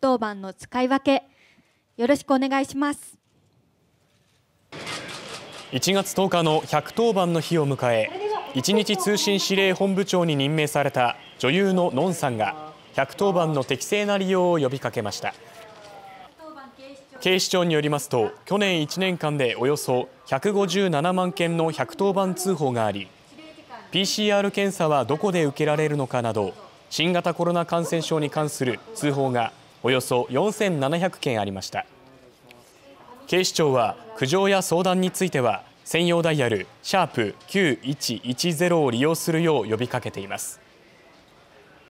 110番の使い分けよろしくお願いします1月10日の110番の日を迎え一日通信指令本部長に任命された女優ののんさんが110番の適正な利用を呼びかけました警視庁によりますと去年1年間でおよそ157万件の110番通報があり PCR 検査はどこで受けられるのかなど新型コロナ感染症に関する通報がおよそ4700件ありました警視庁は苦情や相談については専用ダイヤルシャープ9110を利用するよう呼びかけています。